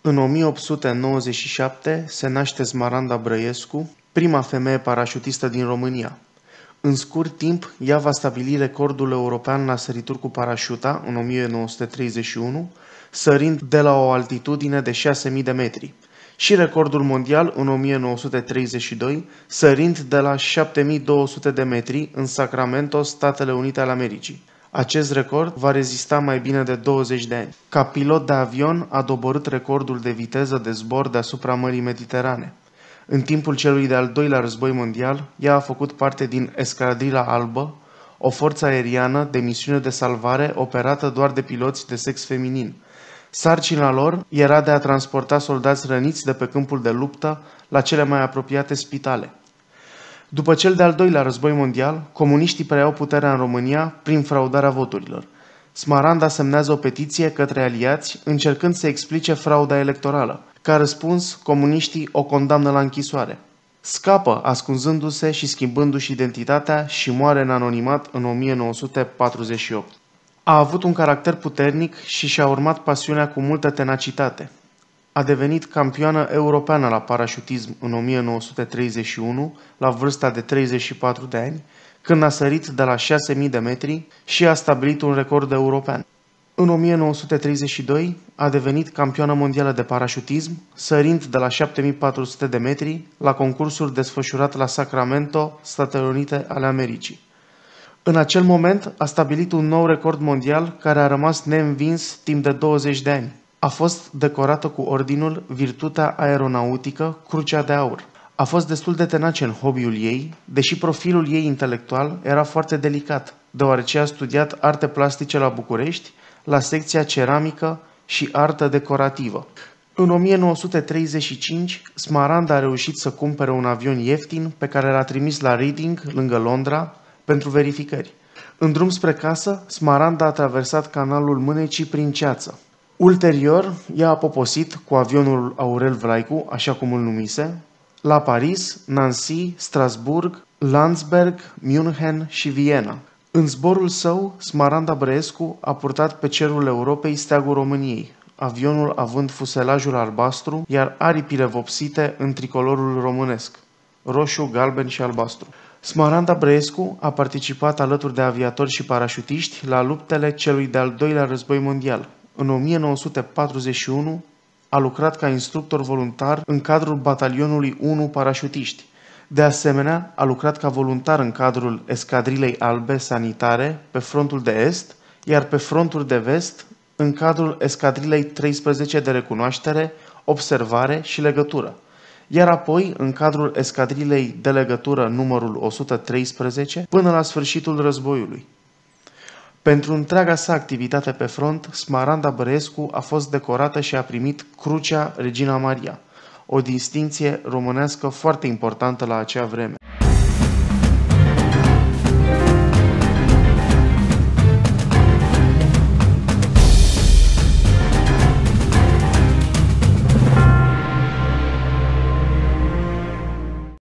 În 1897 se naște Smaranda Brăiescu, prima femeie parașutistă din România. În scurt timp, ea va stabili recordul european la sărituri cu parașuta în 1931, sărind de la o altitudine de 6000 de metri, și recordul mondial în 1932, sărind de la 7200 de metri în Sacramento, Statele Unite ale Americii. Acest record va rezista mai bine de 20 de ani. Ca pilot de avion a doborât recordul de viteză de zbor deasupra Mării Mediterane. În timpul celui de-al doilea război mondial, ea a făcut parte din Escadrila Albă, o forță aeriană de misiune de salvare operată doar de piloți de sex feminin. Sarcina lor era de a transporta soldați răniți de pe câmpul de luptă la cele mai apropiate spitale. După cel de-al doilea război mondial, comuniștii preiau puterea în România prin fraudarea voturilor. Smaranda semnează o petiție către aliați încercând să explice frauda electorală. Ca răspuns, comuniștii o condamnă la închisoare. Scapă ascunzându-se și schimbându-și identitatea și moare în anonimat în 1948. A avut un caracter puternic și și-a urmat pasiunea cu multă tenacitate a devenit campioană europeană la parașutism în 1931, la vârsta de 34 de ani, când a sărit de la 6.000 de metri și a stabilit un record european. În 1932 a devenit campioană mondială de parașutism, sărind de la 7400 de metri la concursul desfășurat la Sacramento, Statele Unite ale Americii. În acel moment a stabilit un nou record mondial care a rămas neînvins timp de 20 de ani. A fost decorată cu ordinul Virtutea Aeronautică Crucea de Aur. A fost destul de tenace în hobby-ul ei, deși profilul ei intelectual era foarte delicat, deoarece a studiat arte plastice la București, la secția ceramică și artă decorativă. În 1935, Smaranda a reușit să cumpere un avion ieftin pe care l-a trimis la Reading, lângă Londra, pentru verificări. În drum spre casă, Smaranda a traversat canalul Mânecii prin ceață. Ulterior, ea a poposit cu avionul Aurel Vlaicu, așa cum îl numise, la Paris, Nancy, Strasburg, Landsberg, München și Viena. În zborul său, Smaranda Brăescu a purtat pe cerul Europei steagul României, avionul având fuselajul albastru, iar aripile vopsite în tricolorul românesc, roșu, galben și albastru. Smaranda Brăescu a participat alături de aviatori și parașutiști la luptele celui de-al doilea război mondial, în 1941 a lucrat ca instructor voluntar în cadrul batalionului 1 parașutiști. De asemenea, a lucrat ca voluntar în cadrul escadrilei albe sanitare pe frontul de est, iar pe frontul de vest în cadrul escadrilei 13 de recunoaștere, observare și legătură, iar apoi în cadrul escadrilei de legătură numărul 113 până la sfârșitul războiului. Pentru întreaga sa activitate pe front, Smaranda Bărescu a fost decorată și a primit Crucea Regina Maria, o distinție românească foarte importantă la acea vreme.